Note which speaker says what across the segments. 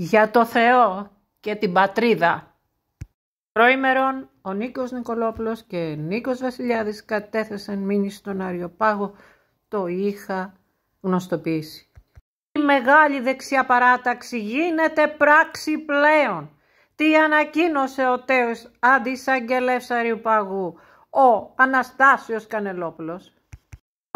Speaker 1: για το Θεό και την πατρίδα. Προήμερον, ο Νίκος Νικολόπουλος και Νίκος Βασιλιάδης κατέθεσαν μήνυση στον Αριοπάγο, το είχα γνωστοποιήσει. Η μεγάλη δεξιά παράταξη γίνεται πράξη πλέον. Τι ανακοίνωσε ο τέος αντισαγγελεύς Αριοπάγου, ο Αναστάσιος Κανελόπουλος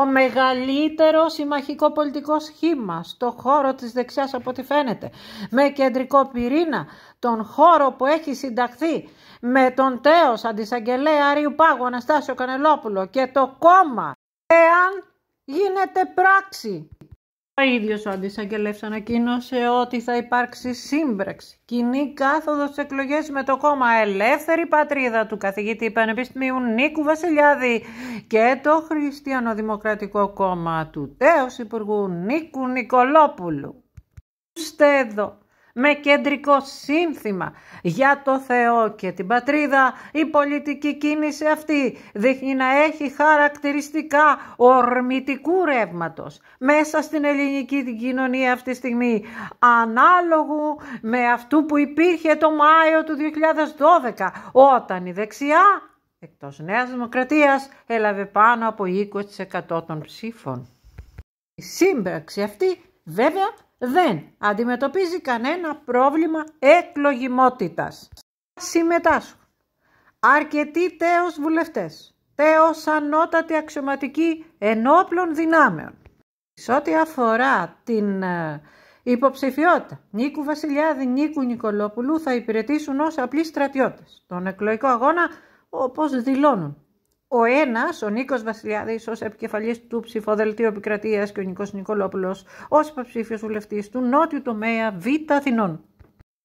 Speaker 1: το μεγαλύτερο συμμαχικό πολιτικό σχήμα στο χώρο της δεξιάς από ό,τι φαίνεται, με κεντρικό πυρήνα τον χώρο που έχει συνταχθεί με τον τέος αντισαγγελέα Αριού Πάγου Αναστάσιο Κανελόπουλο και το κόμμα εάν γίνεται πράξη. Ο ίδιος ο Αντισαγγελεύς ανακοίνωσε ότι θα υπάρξει σύμπραξη. Κοινή κάθοδος εκλογές με το κόμμα Ελεύθερη Πατρίδα του καθηγητή Πανεπιστημίου Νίκου Βασιλιάδη και το Χριστιανοδημοκρατικό Κόμμα του τέος Υπουργού Νίκου Νικολόπουλου. Στέδο με κεντρικό σύνθημα για το Θεό και την πατρίδα η πολιτική κίνηση αυτή δείχνει να έχει χαρακτηριστικά ορμητικού ρεύματος μέσα στην ελληνική κοινωνία αυτή τη στιγμή ανάλογο με αυτού που υπήρχε το Μάιο του 2012 όταν η δεξιά εκτός Νέας Δημοκρατίας έλαβε πάνω από 20% των ψήφων. Η σύμπραξη αυτή βέβαια δεν αντιμετωπίζει κανένα πρόβλημα εκλογιμότητας. Συμμετάσχουν αρκετοί τέος βουλευτές, τέος ανώτατη αξιωματική ενόπλων δυνάμεων. Σε ό,τι αφορά την ε, υποψηφιότητα Νίκου Βασιλιάδη, Νίκου Νικολόπουλου θα υπηρετήσουν ως απλοί στρατιώτες. Τον εκλογικό αγώνα όπως δηλώνουν ο ένας, ο Νίκος Βασιλιάδης, ως επικεφαλής του ψηφοδελτίου επικρατείας και ο Νικός Νικολόπουλος ως υποψήφιος βουλευτής του νότιου τομέα Β Αθηνών.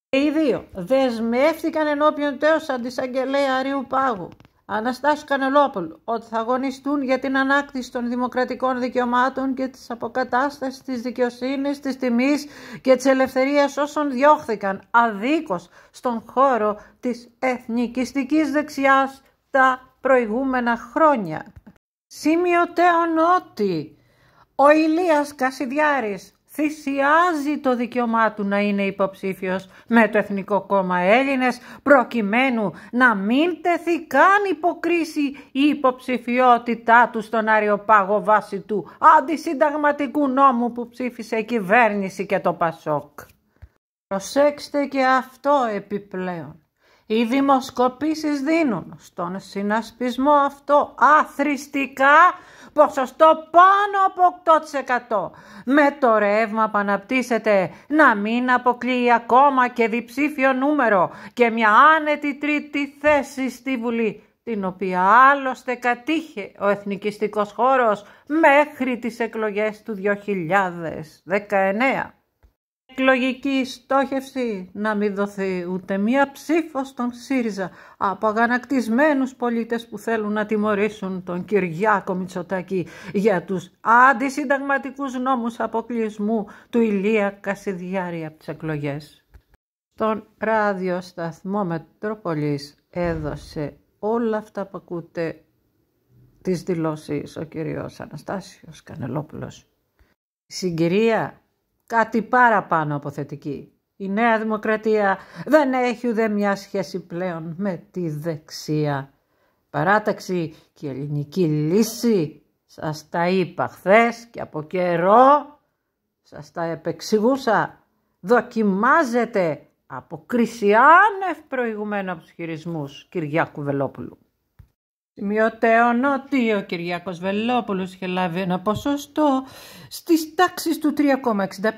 Speaker 1: Και οι δύο δεσμεύτηκαν ενώπιον τέο αντισαγγελέα Αρίου Πάγου, Αναστάσου Κανελόπουλου, ότι θα αγωνιστούν για την ανάκτηση των δημοκρατικών δικαιωμάτων και της αποκατάστασης της δικαιοσύνης, της τιμής και της ελευθερίας όσων διώχθηκαν αδίκως στον χώρο της εθνικιστικής δεξιάς τα προηγούμενα χρόνια. Σημειωτέων ότι ο Ηλίας Κασιδιάρης θυσιάζει το δικαίωμά του να είναι υποψήφιος με το Εθνικό Κόμμα Έλληνες προκειμένου να μην τεθεί καν υποκρίση η υποψηφιότητά του στον Αριοπάγο βάση του αντισυνταγματικού νόμου που ψήφισε η κυβέρνηση και το Πασόκ. Προσέξτε και αυτό επιπλέον. Οι δημοσκοπήσεις δίνουν στον συνασπισμό αυτό αθρηστικά ποσοστό πάνω από 8%. Με το ρεύμα που αναπτύσσεται να μην αποκλείει ακόμα και διψήφιο νούμερο και μια άνετη τρίτη θέση στη Βουλή την οποία άλλωστε κατήχε ο εθνικιστικός χώρος μέχρι τις εκλογές του 2019 εκλογική στόχευση να μην δοθεί ούτε μία ψήφο στον ΣΥΡΙΖΑ από αγανακτισμένους πολίτες που θέλουν να τιμωρήσουν τον Κυριάκο Μητσοτάκη για τους αντισυνταγματικούς νόμους αποκλεισμού του Ηλία Κασιδιάρη από τις εκλογές. Τον ραδιοσταθμό Μετρόπολης έδωσε όλα αυτά που ακούτε τις δηλώσεις ο κύριος Αναστάσιος Κανελόπουλος. Συγκυρία κάτι παραπάνω από θετική. Η Νέα Δημοκρατία δεν έχει ούτε μια σχέση πλέον με τη δεξιά. Παράταξη και ελληνική λύση σας τα είπα χθες και από καιρό σας τα επεξηγούσα. Δοκιμάζεται από άνευ προηγουμένου από τους χειρισμούς Κυριάκου Βελόπουλου. Σημειωτέων ότι ο Κυριάκος Βελόπουλος είχε λάβει ένα ποσοστό στις τάξεις του 3,65%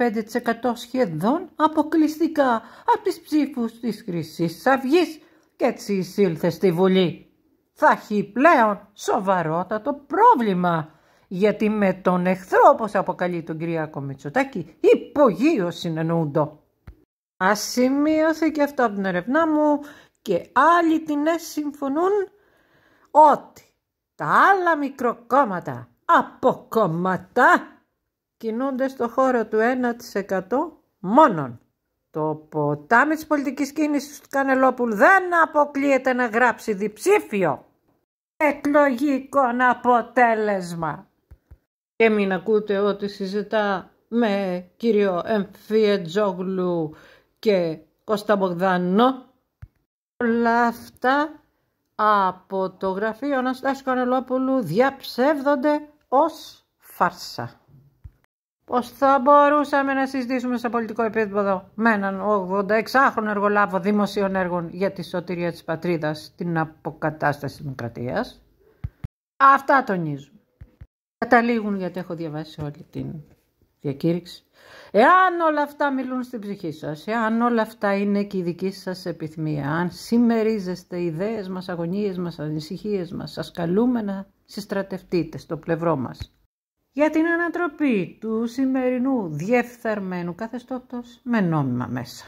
Speaker 1: σχεδόν αποκλειστικά από τις ψήφους της χρυσής αυγής και έτσι εισήλθε στη Βουλή. Θα έχει πλέον σοβαρότατο πρόβλημα γιατί με τον εχθρό όπως αποκαλεί τον Κυριάκο Μητσοτάκη υπογείως συνεννοούντο. Ασημείωθε και αυτό από την ερευνά μου και άλλοι την συμφωνούν ότι τα άλλα μικροκόμματα από κομματά κινούνται στο χώρο του 1% μόνον. Το ποτάμι της πολιτικής κίνησης του Κανελόπουλου δεν αποκλείεται να γράψει διψήφιο. εκλογικό αποτέλεσμα. Και μην ακούτε ότι συζητά με κύριο Εμφίε Τζόγλου και Κώστα Μπογδάνο. Όλα αυτά από το γραφείο Αναστάσης Κανελόπουλου διαψεύδονται ως φάρσα. Πώς θα μπορούσαμε να συζητήσουμε στο πολιτικό επίπεδο με έναν 86χρονο εργολάβο δημοσίων έργων για τη σωτηρία της πατρίδας, την αποκατάσταση της δημοκρατίας. Αυτά τονίζουν. Καταλήγουν γιατί έχω διαβάσει όλη την Διακήρυξη. Εάν όλα αυτά μιλούν στην ψυχή σας, εάν όλα αυτά είναι και η δική σας επιθυμία, αν σημερίζεστε ιδέες μας, αγωνίες μας, ανησυχίες μας, σας καλούμε να συστρατευτείτε στο πλευρό μας. Για την ανατροπή του σημερινού διεφθαρμένου καθεστώτος με νόμιμα μέσα.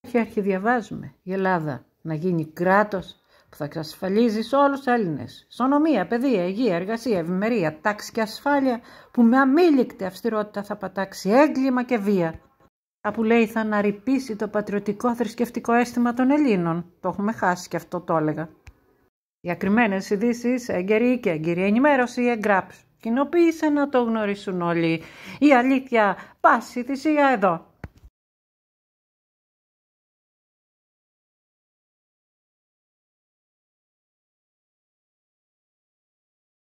Speaker 1: Έχει αρχιδιαβάζουμε η Ελλάδα να γίνει κράτος που θα εξασφαλίζει σε όλους τους Έλληνες. Σονομία, παιδεία, υγεία, εργασία, ευημερία, τάξη και ασφάλεια που με αμήλικτη αυστηρότητα θα πατάξει έγκλημα και βία. Τα που λέει θα αναρρυπήσει το πατριωτικό θρησκευτικό αίσθημα των Ελλήνων. Το έχουμε χάσει και αυτό το έλεγα. Οι ακριμένες ειδήσεις, έγκαιρη και έγκαιρη ενημέρωση, εγγράψου. Κοινοποίησε να το γνωρίσουν όλοι. Η αλήθεια, πάση θυσία εδώ.